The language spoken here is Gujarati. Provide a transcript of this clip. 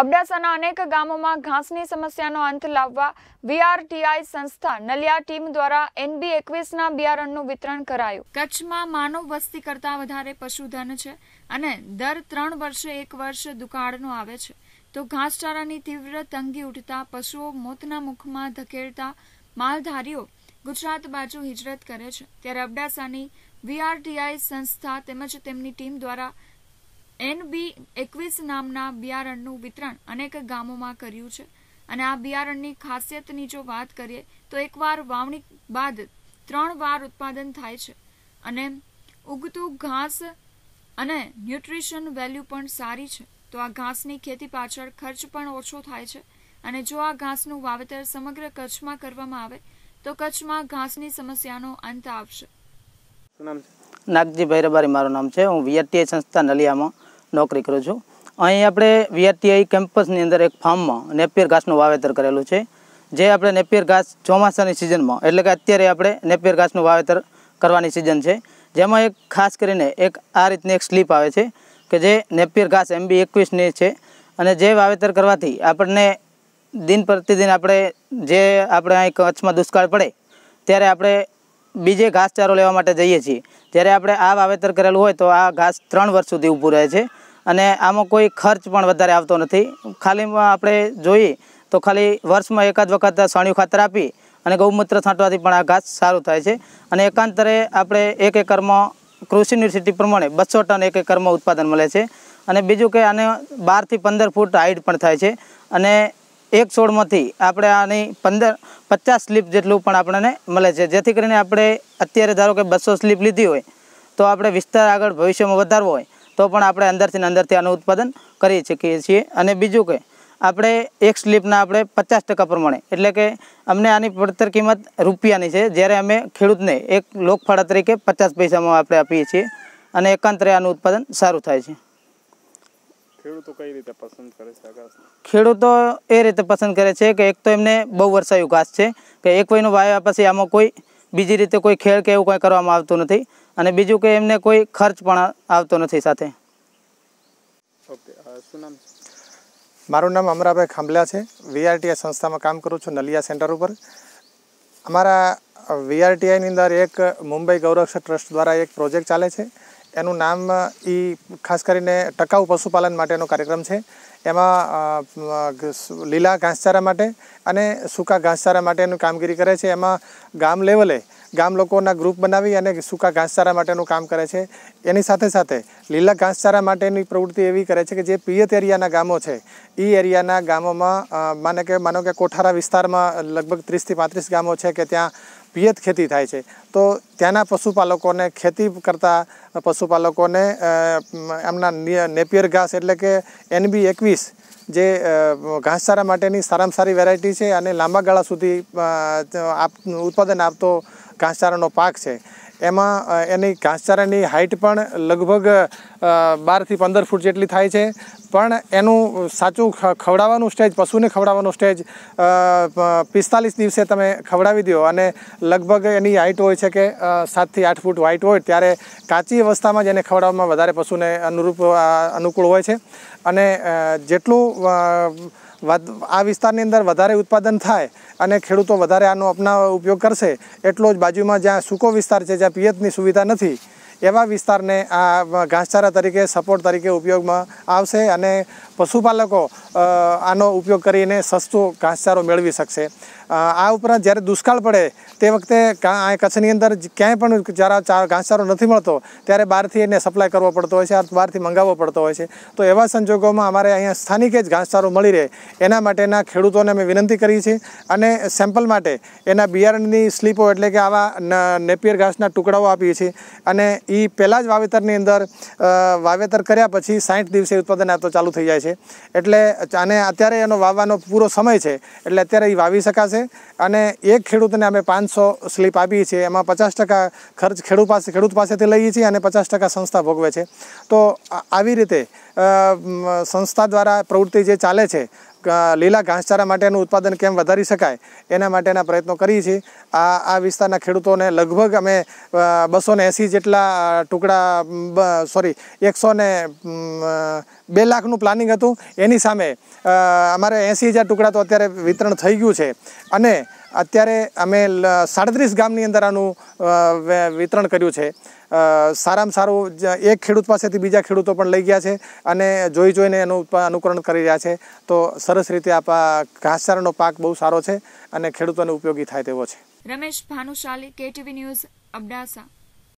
અબડાસાના અનેક ગામોમાં ઘાસની સમસ્યાનો અંત લાવવા વીઆરટીઆઈ સંસ્થા નલિયા ટીમ દ્વારા એનબી એકવીસના બિયારણનું વિતરણ કરાયું કચ્છમાં માનવ વસ્તી કરતાં વધારે પશુધન છે અને દર ત્રણ વર્ષે એક વર્ષ દુકાળનો આવે છે તો ઘાસચારાની તીવ્ર તંગી ઉઠતા પશુઓ મોતના મુખમાં ધકેલતા માલધારીઓ ગુજરાત બાજુ હિજરત કરે છે ત્યારે અબડાસાની વીઆરટીઆઈ સંસ્થા તેમજ તેમની ટીમ દ્વારા એનબી એકવીસ નામના બિયારણનું વિતરણ અનેક ગામોમાં કર્યું છે અને આ બિયારણની ખાસિયતની જો વાત કરીએ તો એકવાર વાવણી બાદ ત્રણ વાર ઉત્પાદન થાય છે અને ઉગતું ઘાસ અને ન્યુટ્રિશન વેલ્યુ પણ સારી છે તો આ ઘાસની ખેતી પાછળ ખર્ચ પણ ઓછો થાય છે અને જો આ ઘાસનું વાવેતર સમગ્ર કચ્છમાં કરવામાં આવે તો કચ્છમાં ઘાસની સમસ્યાનો અંત આવશે નાગજી ભૈરબારી મારું નામ છે હું વીઆરટીઆઈ સંસ્થા નલિયામાં નોકરી કરું છું અહીં આપણે વીઆરટીઆઈ કેમ્પસની અંદર એક ફાર્મમાં નેપિયર ઘાસનું વાવેતર કરેલું છે જે આપણે નેપિયર ઘાસ ચોમાસાની સિઝનમાં એટલે કે અત્યારે આપણે નેપિયર ઘાસનું વાવેતર કરવાની સિઝન છે જેમાં એક ખાસ કરીને એક આ રીતની એક સ્લીપ આવે છે કે જે નેપિયર ઘાસ એમબી એકવીસની છે અને જે વાવેતર કરવાથી આપણને દિન પ્રતિદિન આપણે જે આપણે અહીં કચ્છમાં દુષ્કાળ પડે ત્યારે આપણે બીજે ઘાસચારો લેવા માટે જઈએ છીએ જ્યારે આપણે આ વાવેતર કરેલું હોય તો આ ઘાસ ત્રણ વર્ષ સુધી ઊભું રહે છે અને આમાં કોઈ ખર્ચ પણ વધારે આવતો નથી ખાલી આપણે જોઈએ તો ખાલી વર્ષમાં એકાદ વખત સણિયું ખાતર આપી અને ગૌમૂત્ર છાંટવાથી પણ આ ઘાસ સારું થાય છે અને એકાંતરે આપણે એક એકરમાં કૃષિ યુનિવર્સિટી પ્રમાણે બસો ટન એક એકરમાં ઉત્પાદન મળે છે અને બીજું કે આને બારથી પંદર ફૂટ હાઈટ પણ થાય છે અને એક છોડમાંથી આપણે આની પંદર પચાસ સ્લીપ જેટલું પણ આપણને મળે છે જેથી કરીને આપણે અત્યારે ધારો કે બસો સ્લીપ લીધી હોય તો આપણે વિસ્તાર આગળ ભવિષ્યમાં વધારવો હોય તો પણ આપણે અંદરથી અંદરથી આનું ઉત્પાદન કરી શકીએ છીએ અને બીજું કે આપણે એક સ્લીપના આપણે પચાસ ટકા પ્રમાણે એટલે કે અમને આની પડતર કિંમત રૂપિયાની છે જ્યારે અમે ખેડૂતને એક લોકફાળા તરીકે પચાસ પૈસામાં આપણે આપીએ છીએ અને એકાંતરે આનું ઉત્પાદન સારું થાય છે પસંદ કરે છે ખેડૂતો એ રીતે પસંદ કરે છે કે એક તો એમને બહુ વર્ષાયું ઘાસ છે કે એક વયનું વાવ્યા પછી આમાં કોઈ બીજી રીતે કોઈ ખેળ કે એવું કંઈ કરવામાં આવતું નથી અને બીજું કે એમને કોઈ ખર્ચ પણ આવતો નથી સાથે મારું નામ અમરાભાઈ ખાંભલા છે વીઆરટીઆઈ સંસ્થામાં કામ કરું છું નલિયા સેન્ટર ઉપર અમારા વીઆરટીઆઈની અંદર એક મુંબઈ ગૌરક્ષ ટ્રસ્ટ દ્વારા એક પ્રોજેક્ટ ચાલે છે એનું નામ એ ખાસ કરીને ટકાઉ પશુપાલન માટેનો કાર્યક્રમ છે એમાં લીલા ઘાસચારા માટે અને સૂકા ઘાસચારા માટેનું કામગીરી કરે છે એમાં ગામ લેવલે ગામ લોકોના ગ્રુપ બનાવી અને સૂકા ઘાસચારા માટેનું કામ કરે છે એની સાથે સાથે લીલા ઘાસચારા માટેની પ્રવૃત્તિ એવી કરે છે કે જે પિયત એરિયાના ગામો છે એ એરિયાના ગામોમાં માને કે માનો કે કોઠારા વિસ્તારમાં લગભગ ત્રીસથી પાંત્રીસ ગામો છે કે ત્યાં પિયત ખેતી થાય છે તો ત્યાંના પશુપાલકોને ખેતી કરતા પશુપાલકોને એમના નેપિયર ઘાસ એટલે કે એનબી એકવીસ જે ઘાસચારા માટેની સારામાં સારી વેરાયટી છે અને લાંબા ગાળા સુધી ઉત્પાદન આપતો ઘાસચારાનો પાક છે એમાં એની ઘાસચારાની હાઇટ પણ લગભગ બારથી પંદર ફૂટ જેટલી થાય છે પણ એનું સાચું ખવડાવવાનું સ્ટેજ પશુને ખવડાવવાનું સ્ટેજ પિસ્તાલીસ દિવસે તમે ખવડાવી દો અને લગભગ એની હાઇટ હોય છે કે સાતથી આઠ ફૂટ વાઇટ હોય ત્યારે કાચી અવસ્થામાં જ એને ખવડાવવામાં વધારે પશુને અનુરૂપ અનુકૂળ હોય છે અને જેટલું આ વિસ્તારની અંદર વધારે ઉત્પાદન થાય અને ખેડૂતો વધારે આનો અપના ઉપયોગ કરશે એટલો જ બાજુમાં જ્યાં સૂકો વિસ્તાર છે જ્યાં પિયતની સુવિધા નથી એવા વિસ્તારને આ ઘાસચારા તરીકે સપોર્ટ તરીકે ઉપયોગમાં આવશે અને પશુપાલકો આનો ઉપયોગ કરીને સસ્તો ઘાસચારો મેળવી શકશે આ ઉપરાંત જ્યારે દુષ્કાળ પડે તે વખતે કચ્છની અંદર ક્યાંય પણ જ્યારે ઘાસચારો નથી મળતો ત્યારે બહારથી એને સપ્લાય કરવો પડતો હોય છે બહારથી મંગાવવો પડતો હોય છે તો એવા સંજોગોમાં અમારે અહીંયા સ્થાનિક જ ઘાસચારો મળી રહે એના માટેના ખેડૂતોને અમે વિનંતી કરી છે અને સેમ્પલ માટે એના બિયારણની સ્લીપો એટલે કે આવા નેપિયર ઘાસના ટુકડાઓ આપીએ છીએ અને એ પહેલાં જ વાવેતરની અંદર વાવેતર કર્યા પછી સાઠ દિવસે ઉત્પાદન આ તો ચાલુ થઈ જાય છે એટલે અને અત્યારે એનો વાવવાનો પૂરો સમય છે એટલે અત્યારે એ વાવી શકાશે અને એક ખેડૂતને અમે પાંચસો સ્લીપ આપીએ છીએ એમાં પચાસ ટકા ખર્ચ ખેડૂત પાસે ખેડૂત પાસેથી લઈએ છીએ અને પચાસ ટકા સંસ્થા ભોગવે છે તો આવી રીતે સંસ્થા દ્વારા પ્રવૃત્તિ જે ચાલે છે લીલા ઘાસચારા માટેનું ઉત્પાદન કેમ વધારી શકાય એના માટેના પ્રયત્નો કરીએ છીએ આ આ વિસ્તારના ખેડૂતોને લગભગ અમે બસો ને એંસી જેટલા ટુકડા સોરી એકસો ને બે લાખનું પ્લાનિંગ હતું એની સામે અમારે એંસી હજાર ટુકડા તો અત્યારે વિતરણ થઈ ગયું છે અને અત્યારે અમે સાડત્રીસ ગામની અંદર આનું વિતરણ કર્યું છે સારામાં સારું એક ખેડૂત પાસેથી બીજા ખેડૂતો પણ લઈ ગયા છે અને જોઈ જોઈને એનું અનુકરણ કરી રહ્યા છે તો સરસ રીતે આ ઘાસચારાનો પાક બહુ સારો છે અને ખેડૂતોને ઉપયોગી થાય તેવો છે રમેશ ભાનુશાલી કેટીવી ન્યૂઝ અબડાસા